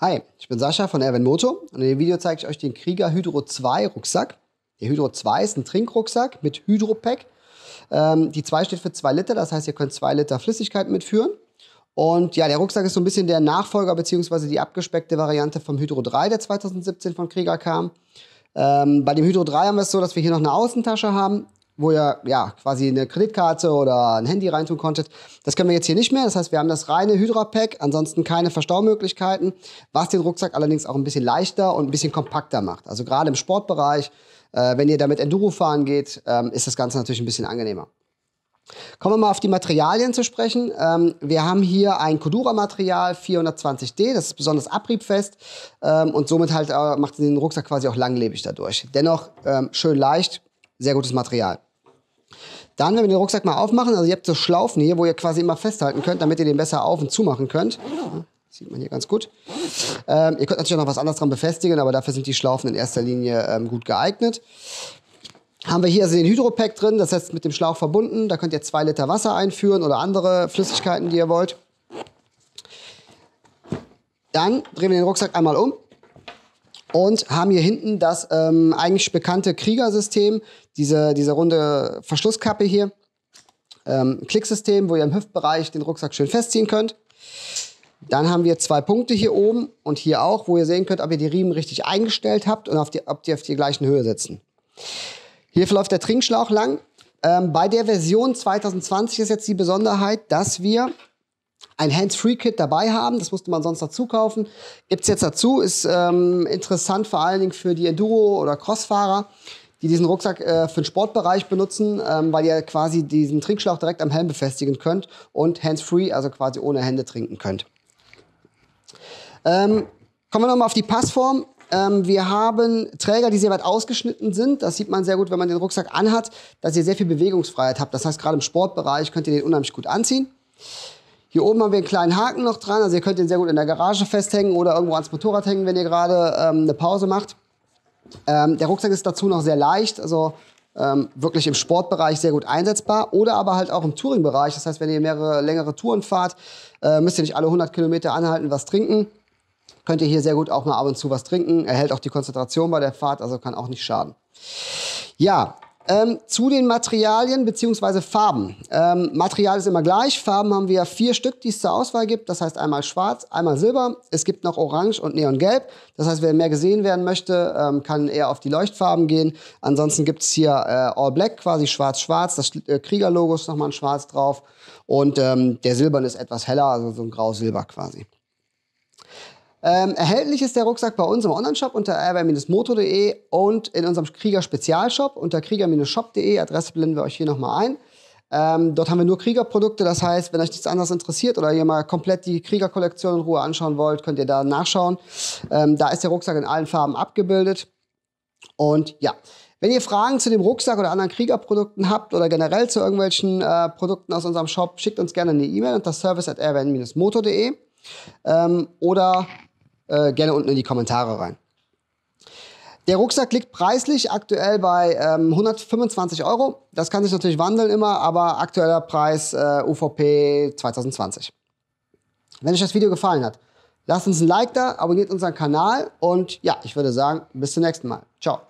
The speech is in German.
Hi, ich bin Sascha von Erwin Moto und in dem Video zeige ich euch den Krieger Hydro 2 Rucksack. Der Hydro 2 ist ein Trinkrucksack mit Hydropack. Ähm, die 2 steht für 2 Liter, das heißt, ihr könnt 2 Liter Flüssigkeit mitführen. Und ja, der Rucksack ist so ein bisschen der Nachfolger bzw. die abgespeckte Variante vom Hydro 3, der 2017 von Krieger kam. Ähm, bei dem Hydro 3 haben wir es so, dass wir hier noch eine Außentasche haben wo ihr ja quasi eine Kreditkarte oder ein Handy reintun konntet. Das können wir jetzt hier nicht mehr. Das heißt, wir haben das reine Hydra-Pack, ansonsten keine Verstaumöglichkeiten, was den Rucksack allerdings auch ein bisschen leichter und ein bisschen kompakter macht. Also gerade im Sportbereich, äh, wenn ihr damit Enduro fahren geht, ähm, ist das Ganze natürlich ein bisschen angenehmer. Kommen wir mal auf die Materialien zu sprechen. Ähm, wir haben hier ein Kodura-Material 420D, das ist besonders abriebfest ähm, und somit halt äh, macht den Rucksack quasi auch langlebig dadurch. Dennoch ähm, schön leicht, sehr gutes Material. Dann, wenn wir den Rucksack mal aufmachen, also ihr habt so Schlaufen hier, wo ihr quasi immer festhalten könnt, damit ihr den besser auf- und zumachen könnt. Ja, sieht man hier ganz gut. Ähm, ihr könnt natürlich auch noch was anderes dran befestigen, aber dafür sind die Schlaufen in erster Linie ähm, gut geeignet. Haben wir hier also den Hydropack drin, das heißt mit dem Schlauch verbunden. Da könnt ihr zwei Liter Wasser einführen oder andere Flüssigkeiten, die ihr wollt. Dann drehen wir den Rucksack einmal um und haben hier hinten das ähm, eigentlich bekannte Kriegersystem, diese, diese runde Verschlusskappe hier. Ähm, Klicksystem, wo ihr im Hüftbereich den Rucksack schön festziehen könnt. Dann haben wir zwei Punkte hier oben und hier auch, wo ihr sehen könnt, ob ihr die Riemen richtig eingestellt habt und auf die, ob die auf die gleichen Höhe sitzen. Hier verläuft der Trinkschlauch lang. Ähm, bei der Version 2020 ist jetzt die Besonderheit, dass wir ein Hands-Free-Kit dabei haben. Das musste man sonst dazu kaufen. Gibt es jetzt dazu, ist ähm, interessant vor allen Dingen für die Enduro- oder Crossfahrer, die diesen Rucksack äh, für den Sportbereich benutzen, ähm, weil ihr quasi diesen Trinkschlauch direkt am Helm befestigen könnt und hands-free, also quasi ohne Hände trinken könnt. Ähm, kommen wir nochmal auf die Passform. Ähm, wir haben Träger, die sehr weit ausgeschnitten sind. Das sieht man sehr gut, wenn man den Rucksack anhat, dass ihr sehr viel Bewegungsfreiheit habt. Das heißt, gerade im Sportbereich könnt ihr den unheimlich gut anziehen. Hier oben haben wir einen kleinen Haken noch dran, also ihr könnt den sehr gut in der Garage festhängen oder irgendwo ans Motorrad hängen, wenn ihr gerade ähm, eine Pause macht. Ähm, der Rucksack ist dazu noch sehr leicht, also ähm, wirklich im Sportbereich sehr gut einsetzbar oder aber halt auch im Touringbereich. Das heißt, wenn ihr mehrere längere Touren fahrt, äh, müsst ihr nicht alle 100 Kilometer anhalten, was trinken. Könnt ihr hier sehr gut auch mal ab und zu was trinken. Erhält auch die Konzentration bei der Fahrt, also kann auch nicht schaden. Ja, ähm, zu den Materialien bzw. Farben. Ähm, Material ist immer gleich. Farben haben wir vier Stück, die es zur Auswahl gibt. Das heißt einmal schwarz, einmal silber. Es gibt noch orange und neongelb. Das heißt, wer mehr gesehen werden möchte, ähm, kann eher auf die Leuchtfarben gehen. Ansonsten gibt es hier äh, All Black, quasi schwarz-schwarz. Das äh, Kriegerlogo ist nochmal in schwarz drauf. Und ähm, der silberne ist etwas heller, also so ein grau-silber quasi. Ähm, erhältlich ist der Rucksack bei uns im Onlineshop unter airware-moto.de und in unserem Krieger-Spezialshop unter krieger-shop.de. Adresse blenden wir euch hier nochmal ein. Ähm, dort haben wir nur Kriegerprodukte. das heißt, wenn euch nichts anderes interessiert oder ihr mal komplett die Kriegerkollektion in Ruhe anschauen wollt, könnt ihr da nachschauen. Ähm, da ist der Rucksack in allen Farben abgebildet. Und ja, wenn ihr Fragen zu dem Rucksack oder anderen Kriegerprodukten habt oder generell zu irgendwelchen äh, Produkten aus unserem Shop, schickt uns gerne eine E-Mail unter service at motorde ähm, oder äh, gerne unten in die Kommentare rein. Der Rucksack liegt preislich aktuell bei ähm, 125 Euro. Das kann sich natürlich wandeln immer, aber aktueller Preis äh, UVP 2020. Wenn euch das Video gefallen hat, lasst uns ein Like da, abonniert unseren Kanal und ja, ich würde sagen, bis zum nächsten Mal. Ciao.